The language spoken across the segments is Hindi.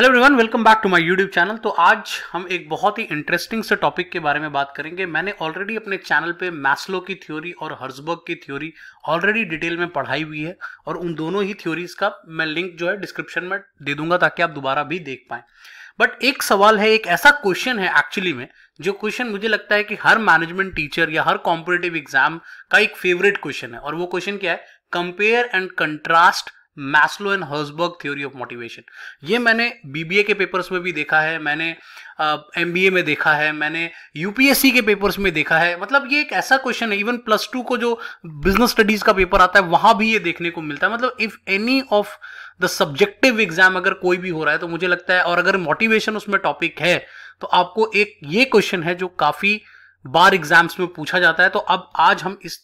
Hello everyone welcome back to my YouTube channel तो आज हम एक बहुत ही इंटरेस्टिंग से टॉपिक के बारे में बात करेंगे मैंने ऑलरेडी अपने चैनल पे मैस्लो की थ्योरी और हर्जबर्ग की थ्योरी ऑलरेडी डिटेल में पढ़ाई हुई है और उन दोनों ही थ्योरीज का मैं लिंक जो है डिस्क्रिप्शन में दे दूंगा ताकि आप दोबारा भी देख पाएं बट एक सवाल है एक ऐसा क्वेश्चन है एक्चुअली में जो क्वेश्चन मुझे लगता है कि हर मैनेजमेंट टीचर या हर कॉम्पिटेटिव एग्जाम का एक फेवरेट क्वेश्चन है और वो क्वेश्चन क्या है compare and contrast Maslow and Herzberg theory of motivation ये मैंने बीबीए के पेपर्स में भी देखा है मैंने एम uh, में देखा है मैंने यूपीएससी के पेपर्स में देखा है मतलब ये एक ऐसा क्वेश्चन है इवन प्लस टू को जो बिजनेस स्टडीज का पेपर आता है वहां भी ये देखने को मिलता है मतलब if any of the subjective exam अगर कोई भी हो रहा है तो मुझे लगता है और अगर मोटिवेशन उसमें टॉपिक है तो आपको एक ये क्वेश्चन है जो काफी बार एग्जाम्स में पूछा जाता है तो अब आज हम इस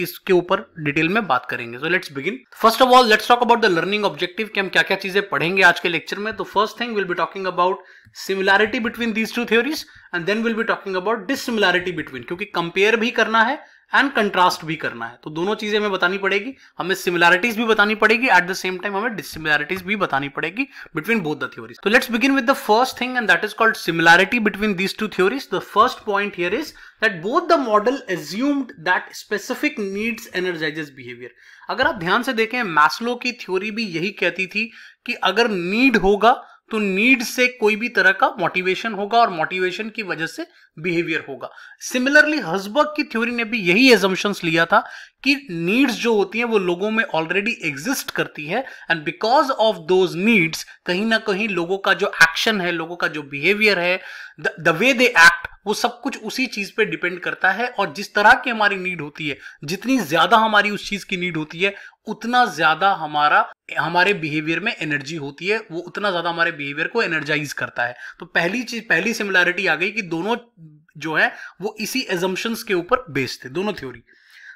इसके ऊपर डिटेल में बात करेंगे so let's begin first of all let's talk about the learning objective कि हम क्या क्या चीजें पढ़ेंगे आज के लेक्चर में तो first thing will be talking about similarity between these two theories and then will be talking about dissimilarity between क्योंकि कंपेयर भी करना है एंड कंट्रास्ट भी करना है तो दोनों चीजें हमें बतानी पड़ेगी हमें सिमिलैरिटीज भी बतानी पड़ेगी एट द सेम टाइम हमें डिसिमिलैरिटीज भी बतानी पड़ेगी बिटवीन बोथ द थ्योरीज तो let's begin with the first thing and that is called similarity between these two theories the first point here is that both the model assumed that specific needs energises behaviour अगर आप ध्यान से देखें मैस्लो की थ्योरी भी यही कहती थी कि अगर नीड होगा तो नीड से कोई भी तरह का मोटिवेशन होगा और मोटिवेशन की वजह से बिहेवियर होगा सिमिलरली हजबर्ग की थ्योरी ने भी यही एजम्पन्स लिया था कि नीड्स जो होती हैं वो लोगों में ऑलरेडी एग्जिस्ट करती है and because of those needs कहीं ना कहीं लोगों का जो एक्शन है लोगों का जो बिहेवियर है द वे दे एक्ट वो सब कुछ उसी चीज पे डिपेंड करता है और जिस तरह की हमारी नीड होती है जितनी ज्यादा हमारी उस चीज की नीड होती है उतना ज्यादा हमारा हमारे बिहेवियर में एनर्जी होती है वो उतना ज्यादा हमारे बिहेवियर को एनर्जाइज करता है तो पहली चीज पहली सिमिलैरिटी आ गई कि दोनों जो है वो इसी एजम्पन्स के ऊपर बेस्ड थे दोनों theory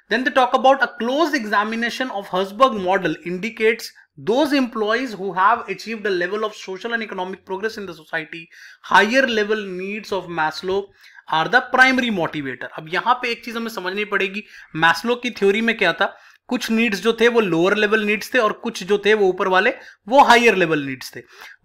Then they talk about a close examination of Herzberg model indicates those employees who have achieved a level of social and economic progress in the society, higher level needs of Maslow are the primary motivator अब यहाँ पे एक चीज हमें समझनी पड़ेगी मैस्लो की थ्योरी में क्या था कुछ नीड्स जो थे वो लोअर लेवल नीड्स थे और कुछ जो थे वो ऊपर वाले वो हायर लेवल नीड्स थे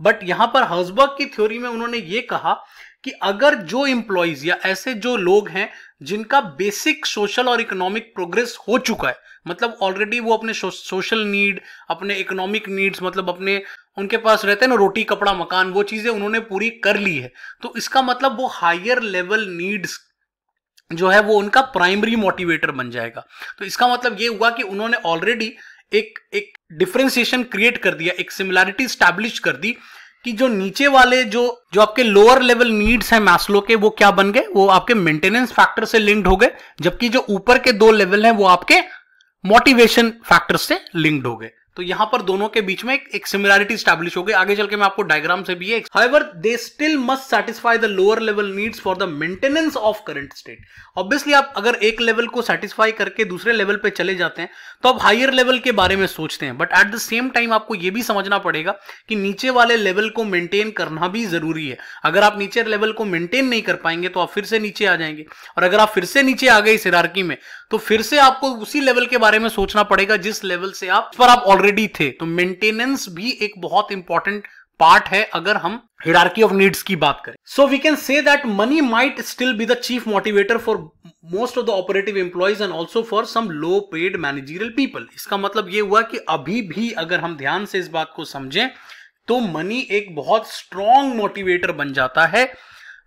बट यहां पर हर्जबर्ग की थ्योरी में उन्होंने ये कहा कि अगर जो इंप्लॉयज या ऐसे जो लोग हैं जिनका बेसिक सोशल और इकोनॉमिक प्रोग्रेस हो चुका है मतलब ऑलरेडी वो अपने सोशल नीड अपने इकोनॉमिक नीड्स मतलब अपने उनके पास रहते हैं ना रोटी कपड़ा मकान वो चीज़ें उन्होंने पूरी कर ली है तो इसका मतलब वो हायर लेवल नीड्स जो है वो उनका प्राइमरी मोटिवेटर बन जाएगा तो इसका मतलब ये हुआ कि उन्होंने ऑलरेडी एक एक डिफ्रेंसिएशन क्रिएट कर दिया एक सिमिलैरिटी स्टैब्लिश कर दी कि जो नीचे वाले जो जो आपके लोअर लेवल नीड्स हैं मैस्लो के वो क्या बन गए वो आपके मेंटेनेंस फैक्टर से लिंक्ड हो गए जबकि जो ऊपर के दो लेवल हैं वो आपके मोटिवेशन फैक्टर से लिंक्ड हो गए तो यहां पर दोनों के बीच में एक, एक सिमिलरिटी स्टैब्लिश हो गई आगे चल के मैं आपको डायग्राम से भी however they still must satisfy the lower level needs for the maintenance of current state obviously आप अगर एक लेवल को सेटिस्फाई करके दूसरे लेवल पे चले जाते हैं तो आप हायर लेवल के बारे में सोचते हैं but at the same time आपको यह भी समझना पड़ेगा कि नीचे वाले लेवल को मेंटेन करना भी जरूरी है अगर आप नीचे लेवल को मेंटेन नहीं कर पाएंगे तो आप फिर से नीचे आ जाएंगे और अगर आप फिर से नीचे आ गए इस हिरारकी में तो फिर से आपको उसी लेवल के बारे में सोचना पड़ेगा जिस लेवल से आप पर आप ऑलरेडी थे तो मेंटेनेंस भी एक बहुत इंपॉर्टेंट पार्ट है अगर हम हिरार्की ऑफ नीड्स की बात करें so we can say that money might still be the chief motivator for most of the operative employees and also for some low paid managerial people इसका मतलब ये हुआ कि अभी भी अगर हम ध्यान से इस बात को समझें तो मनी एक बहुत स्ट्रॉन्ग मोटिवेटर बन जाता है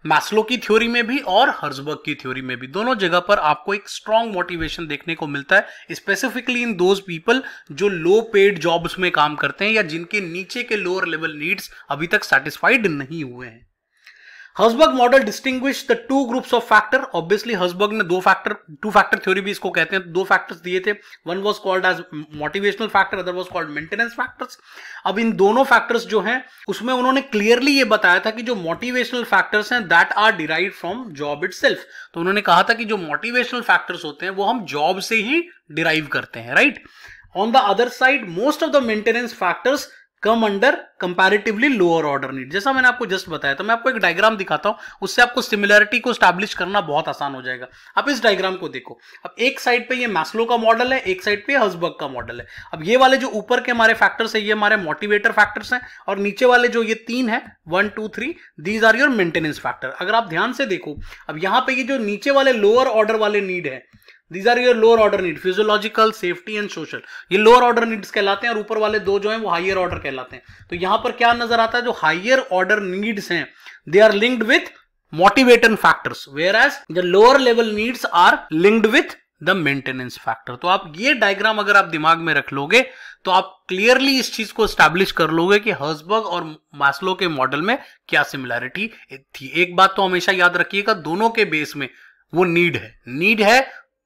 मैस्लो की थ्योरी में भी और हर्जबर्ग की थ्योरी में भी दोनों जगह पर आपको एक स्ट्रांग मोटिवेशन देखने को मिलता है स्पेसिफिकली इन दोज पीपल जो लो पेड जॉब्स में काम करते हैं या जिनके नीचे के लोअर लेवल नीड्स अभी तक सेटिस्फाइड नहीं हुए हैं Herzberg model distinguish the two groups of factor obviously Herzberg ने दो फैक्टर टू फैक्टर थ्योरी भी इसको कहते हैं दो फैक्टर्स दिए थे one was called as motivational factor other was called maintenance factors अब इन दोनों फैक्टर्स जो हैं उसमें उन्होंने क्लियरली ये बताया था कि जो मोटिवेशनल फैक्टर्स हैं that are derive from job it तो उन्होंने कहा था कि जो मोटिवेशनल फैक्टर्स होते हैं वो हम जॉब से ही डिराइव करते हैं right on the other side most of the maintenance factors come under comparatively lower order need जैसा मैंने आपको जस्ट बताया तो मैं आपको एक डायग्राम दिखाता हूं उससे आपको सिमिलरिटी को स्टैब्लिश करना बहुत आसान हो जाएगा आप इस डायग्राम को देखो अब एक साइड पे ये मैस्लो का मॉडल है एक साइड पे हसबर्ग का मॉडल है अब ये वाले जो ऊपर के हमारे फैक्टर्स है ये हमारे मोटिवेटर फैक्टर्स हैं और नीचे वाले जो ये तीन है one two three these are your maintenance factor अगर आप ध्यान से देखो अब यहाँ पे ये जो नीचे वाले लोअर ऑर्डर वाले नीड है these are your lower order need physiological safety and social ये लोअर ऑर्डर नीड्स कहलाते हैं और ऊपर वाले दो जो हैं वो हाइयर ऑर्डर कहलाते हैं तो यहां पर क्या नजर आता है जो हाइयर ऑर्डर नीड्स हैं they are linked with motivation factors whereas the lower level needs are linked with the maintenance factor तो आप ये डायग्राम अगर आप दिमाग में रख लोगे तो आप क्लियरली इस चीज को स्टैब्लिश कर लोगे कि हर्सबर्ग और मास्लो के मॉडल में क्या सिमिलैरिटी थी एक बात तो हमेशा याद रखिएगा दोनों के बेस में वो नीड है नीड है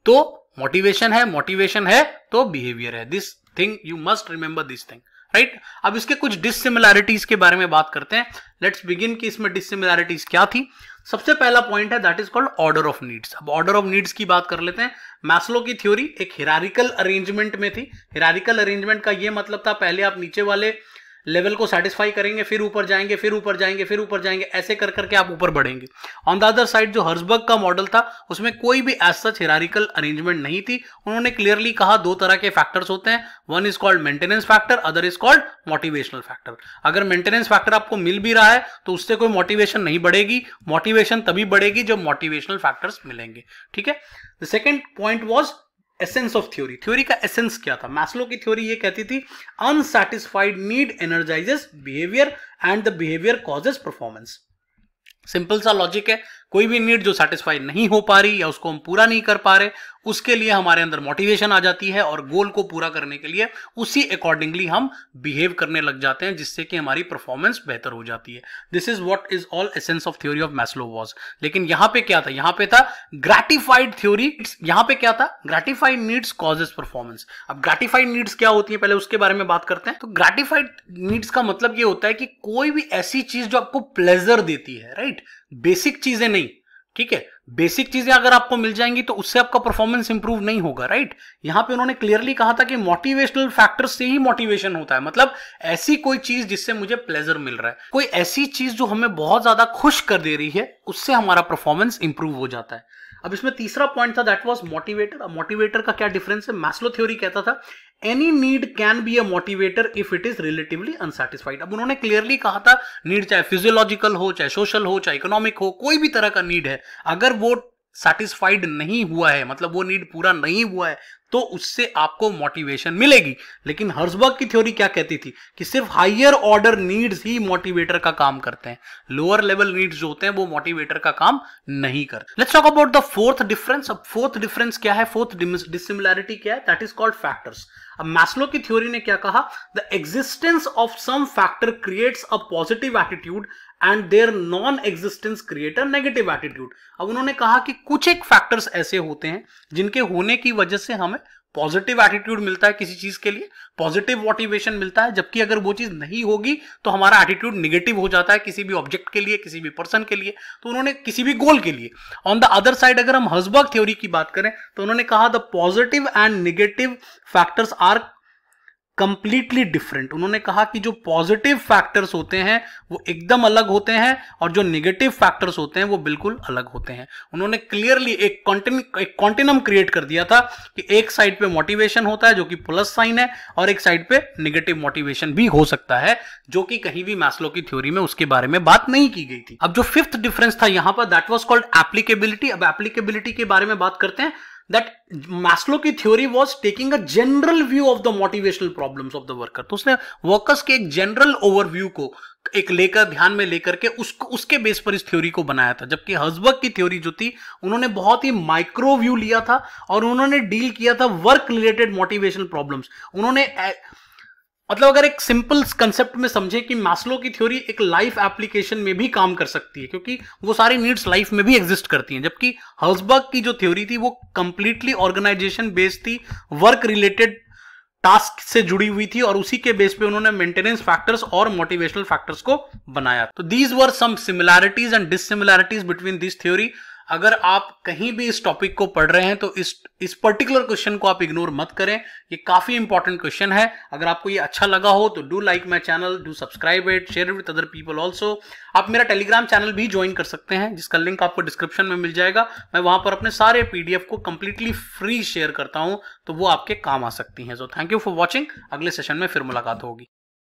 तो मोटिवेशन है मोटिवेशन है तो बिहेवियर है this thing you must remember this thing right अब इसके कुछ डिसिमिलैरिटीज के बारे में बात करते हैं लेट्स बिगिन कि इसमें डिसिमिलैरिटीज क्या थी सबसे पहला पॉइंट है that is called order of needs अब ऑर्डर ऑफ नीड्स की बात कर लेते हैं मैस्लो की थ्योरी एक हिरारिकल अरेंजमेंट में थी हिरारिकल अरेंजमेंट का ये मतलब था पहले आप नीचे वाले लेवल को सेटिस्फाई करेंगे फिर ऊपर जाएंगे फिर ऊपर जाएंगे फिर ऊपर जाएंगे ऐसे कर करके आप ऊपर बढ़ेंगे ऑन द अदर साइड जो हर्जबर्ग का मॉडल था उसमें कोई भी एज सच हिरारिकल अरेंजमेंट नहीं थी उन्होंने क्लियरली कहा दो तरह के फैक्टर्स होते हैं one is called maintenance factor other is called motivational factor अगर मेंटेनेंस फैक्टर आपको मिल भी रहा है तो उससे कोई मोटिवेशन नहीं बढ़ेगी मोटिवेशन तभी बढ़ेगी जब मोटिवेशनल फैक्टर्स मिलेंगे ठीक है the second point was essence of theory theory का एसेंस क्या था मैस्लो की थ्योरी ये कहती थी unsatisfied need energises behaviour and the behaviour causes performance simple सा लॉजिक है कोई भी नीड जो सेटिस्फाई नहीं हो पा रही या उसको हम पूरा नहीं कर पा रहे उसके लिए हमारे अंदर मोटिवेशन आ जाती है और गोल को पूरा करने के लिए उसी अकॉर्डिंगली हम बिहेव करने लग जाते हैं जिससे कि हमारी परफॉर्मेंस बेहतर हो जाती है this is what is all essence of theory of Maslow was लेकिन यहां पे क्या था यहां पे था ग्रेटिफाइड थ्योरी यहां पे क्या था ग्रेटिफाइड नीड्स कॉजेस परफॉर्मेंस अब ग्रेटिफाइड नीड्स क्या होती है पहले उसके बारे में बात करते हैं तो ग्रेटिफाइड नीड्स का मतलब ये होता है कि कोई भी ऐसी चीज जो आपको प्लेजर देती है राइट right? बेसिक चीजें नहीं ठीक है बेसिक चीजें अगर आपको मिल जाएंगी तो उससे आपका परफॉर्मेंस इंप्रूव नहीं होगा राइट यहां पे उन्होंने क्लियरली कहा था कि मोटिवेशनल फैक्टर से ही मोटिवेशन होता है मतलब ऐसी कोई चीज जिससे मुझे प्लेजर मिल रहा है कोई ऐसी चीज जो हमें बहुत ज्यादा खुश कर दे रही है उससे हमारा परफॉर्मेंस इंप्रूव हो जाता है अब इसमें तीसरा पॉइंट था दैट वाज मोटिवेटर मोटिवेटर का क्या डिफरेंस है मैस्लो थ्योरी कहता था any need can be a motivator if it is relatively unsatisfied अब उन्होंने क्लियरली कहा था नीड चाहे फिजियोलॉजिकल हो चाहे सोशल हो चाहे इकोनॉमिक हो कोई भी तरह का नीड है अगर वो सेटिस्फाइड नहीं हुआ है मतलब वो नीड पूरा नहीं हुआ है तो उससे आपको मोटिवेशन मिलेगी लेकिन हर्जबर्ग की थ्योरी क्या कहती थी कि सिर्फ हायर ऑर्डर नीड्स ही मोटिवेटर का काम करते हैं लोअर लेवल नीड्स जो होते हैं वो मोटिवेटर का काम नहीं करते let's talk about the fourth difference अब फोर्थ डिफरेंस क्या है फोर्थ डिसिमिलैरिटी क्या है दैट इज कॉल्ड फैक्टर्स अब मैस्लो की थ्योरी ने क्या कहा the existence of some factor creates a positive attitude and their non existence create a negative attitude अब उन्होंने कहा कि कुछ एक फैक्टर्स ऐसे होते हैं जिनके होने की वजह से हमें पॉजिटिव एटीट्यूड मिलता है किसी चीज के लिए पॉजिटिव मोटिवेशन मिलता है जबकि अगर वो चीज नहीं होगी तो हमारा एटीट्यूड निगेटिव हो जाता है किसी भी ऑब्जेक्ट के लिए किसी भी पर्सन के लिए तो उन्होंने किसी भी गोल के लिए ऑन द अदर साइड अगर हम हजबर्ग थ्योरी की बात करें तो उन्होंने कहा the positive and negative factors are completely different उन्होंने कहा कि जो पॉजिटिव फैक्टर्स होते हैं वो एकदम अलग होते हैं और जो निगेटिव फैक्टर्स होते हैं वो बिल्कुल अलग होते हैं उन्होंने क्लियरली एक कॉन्टिनम क्रिएट कर दिया था कि एक साइड पे मोटिवेशन होता है जो कि प्लस साइन है और एक साइड पे निगेटिव मोटिवेशन भी हो सकता है जो कि कहीं भी मैस्लो की थ्योरी में उसके बारे में बात नहीं की गई थी अब जो फिफ्थ डिफरेंस था यहां पर दैट वॉज कॉल्ड एप्लीकेबिलिटी अब एप्लीकेबिलिटी के बारे में बात करते हैं दैट मैस्लो की theory was taking a general view of the motivational problem of the worker तो उसने वर्कर्स के एक जनरल ओवरव्यू को एक लेकर ध्यान में लेकर के उसको उसके बेस पर इस थ्योरी को बनाया था जबकि हजबक की थ्योरी जो थी उन्होंने बहुत ही माइक्रो व्यू लिया था और उन्होंने डील किया था वर्क रिलेटेड मोटिवेशन प्रॉब्लम्स उन्होंने मतलब अगर एक सिंपल कंसेप्ट में समझे कि मास्लो की थ्योरी एक लाइफ एप्लीकेशन में भी काम कर सकती है क्योंकि वो सारी नीड्स लाइफ में भी एग्जिस्ट करती हैं जबकि हल्सबर्ग की जो थ्योरी थी वो कंप्लीटली ऑर्गेनाइजेशन बेस्ड थी वर्क रिलेटेड टास्क से जुड़ी हुई थी और उसी के बेस पे उन्होंने मेंटेनेंस फैक्टर्स और मोटिवेशनल फैक्टर्स को बनाया तो these were some similarities and dissimilarities between this theory अगर आप कहीं भी इस टॉपिक को पढ़ रहे हैं तो इस इस पर्टिकुलर क्वेश्चन को आप इग्नोर मत करें ये काफी इंपॉर्टेंट क्वेश्चन है अगर आपको ये अच्छा लगा हो तो do like my channel do subscribe it share with other people also आप मेरा टेलीग्राम चैनल भी ज्वाइन कर सकते हैं जिसका लिंक आपको डिस्क्रिप्शन में मिल जाएगा मैं वहां पर अपने सारे पीडीएफ को कंप्लीटली फ्री शेयर करता हूं तो वो आपके काम आ सकती हैं so thank you for watching अगले सेशन में फिर मुलाकात होगी